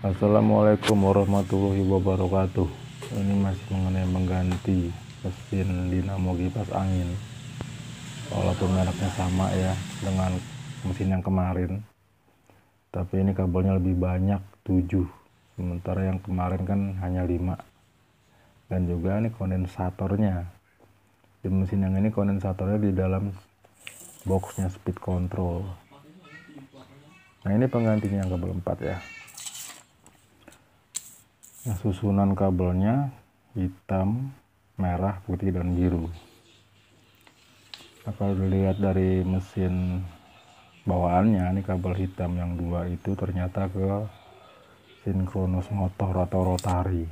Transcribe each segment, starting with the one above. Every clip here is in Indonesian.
Assalamualaikum warahmatullahi wabarakatuh ini masih mengenai mengganti mesin dinamo kipas angin walaupun mereknya sama ya dengan mesin yang kemarin tapi ini kabelnya lebih banyak 7 sementara yang kemarin kan hanya 5 dan juga ini kondensatornya di mesin yang ini kondensatornya di dalam boxnya speed control nah ini penggantinya yang kabel 4 ya nah, susunan kabelnya hitam merah putih dan biru nah, kalau dilihat dari mesin bawaannya ini kabel hitam yang dua itu ternyata ke sinkronus motor atau rotari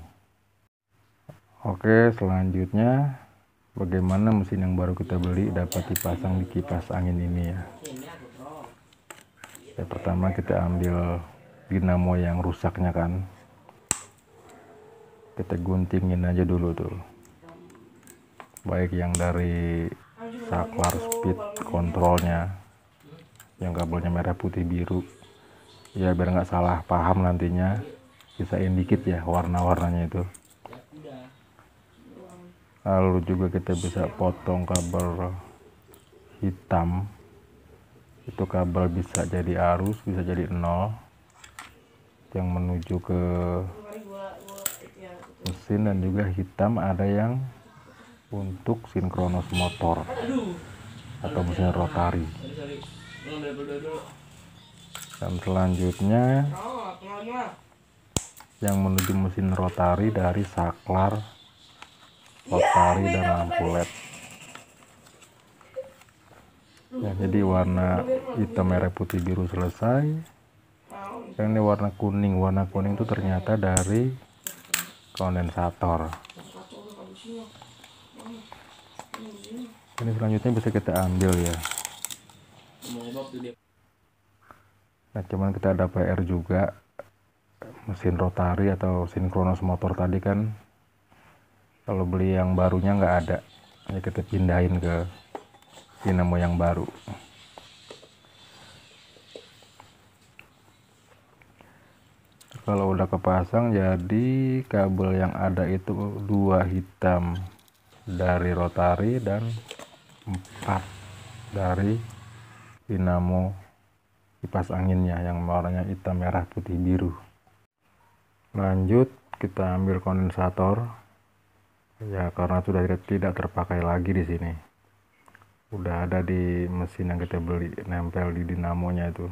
oke selanjutnya bagaimana mesin yang baru kita beli dapat dipasang di kipas angin ini ya ya pertama kita ambil dinamo yang rusaknya kan kita guntingin aja dulu tuh baik yang dari saklar speed kontrolnya yang kabelnya merah putih biru ya biar nggak salah paham nantinya bisa dikit ya warna-warnanya itu lalu juga kita bisa potong kabel hitam itu kabel bisa jadi arus bisa jadi nol yang menuju ke mesin dan juga hitam ada yang untuk sinkronos motor atau mesin rotari dan selanjutnya yang menuju mesin rotari dari saklar rotari dan lampu led ya jadi warna hitam merah putih biru selesai yang ini warna kuning warna kuning itu ternyata dari kondensator ini selanjutnya bisa kita ambil ya nah cuman kita ada PR juga mesin rotari atau sinkronos motor tadi kan kalau beli yang barunya nggak ada ya kita pindahin ke dinamo yang baru kalau udah kepasang jadi kabel yang ada itu dua hitam dari rotari dan empat dari dinamo kipas anginnya yang warnanya hitam merah putih biru lanjut kita ambil kondensator ya karena sudah tidak terpakai lagi di sini udah ada di mesin yang kita beli nempel di dinamonya itu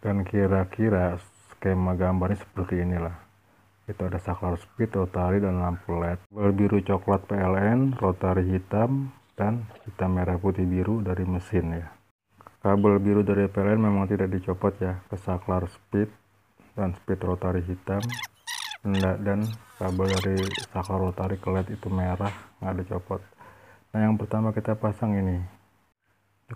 dan kira-kira skema gambarnya seperti inilah itu ada saklar speed, rotary, dan lampu led bel biru coklat PLN, rotary hitam, dan hitam merah putih biru dari mesin ya kabel biru dari PLN memang tidak dicopot ya ke saklar speed dan speed rotary hitam dan kabel dari saklar rotary ke LED itu merah nggak dicopot nah yang pertama kita pasang ini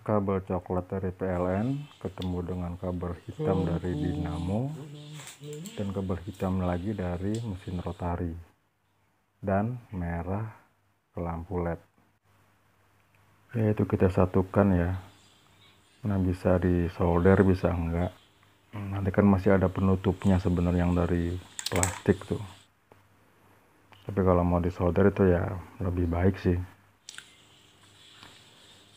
kabel coklat dari PLN ketemu dengan kabel hitam oh. dari dinamo dan kabel hitam lagi dari mesin rotari dan merah ke lampu LED ya itu kita satukan ya nah bisa di solder bisa enggak nanti kan masih ada penutupnya sebenarnya yang dari plastik tuh tapi kalau mau di solder itu ya lebih baik sih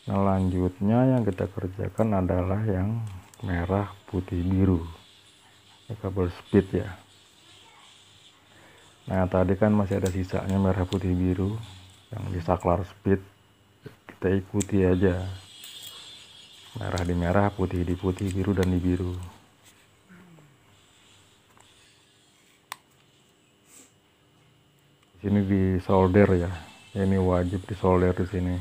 selanjutnya nah, yang kita kerjakan adalah yang merah putih biru kabel speed ya nah tadi kan masih ada sisanya merah putih biru yang di saklar speed kita ikuti aja merah di merah putih di putih biru dan di biru di sini di solder ya ini wajib di solder di sini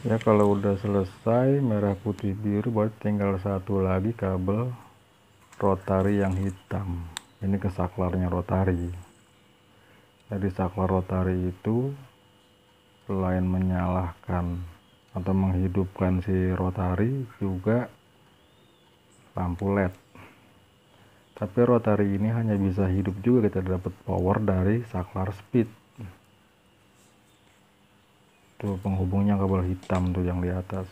ya kalau udah selesai merah putih biru buat tinggal satu lagi kabel rotari yang hitam ini ke saklarnya rotari jadi saklar rotari itu selain menyalahkan atau menghidupkan si rotari juga lampu led tapi rotari ini hanya bisa hidup juga kita dapat power dari saklar speed tuh penghubungnya kabel hitam tuh yang di atas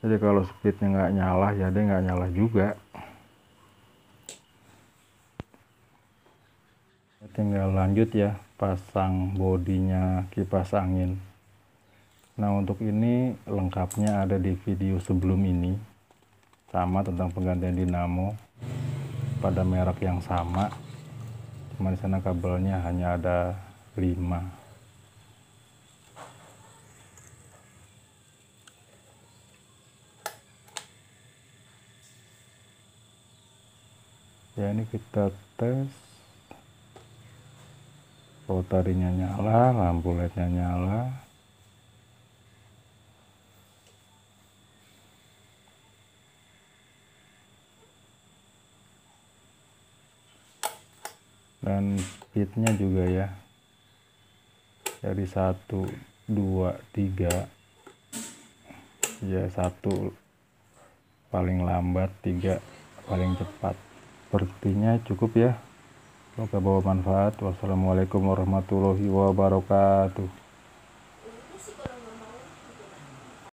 jadi kalau speednya nggak nyala ya dia nggak nyala juga tinggal lanjut ya pasang bodinya kipas angin nah untuk ini lengkapnya ada di video sebelum ini sama tentang penggantian dinamo pada merek yang sama cuma di sana kabelnya hanya ada 5 ya ini kita tes rotarinya oh, nyala lampu lednya nyala dan speednya juga ya dari satu dua tiga ya satu paling lambat tiga paling cepat sepertinya cukup ya semoga bawa manfaat wassalamualaikum warahmatullahi wabarakatuh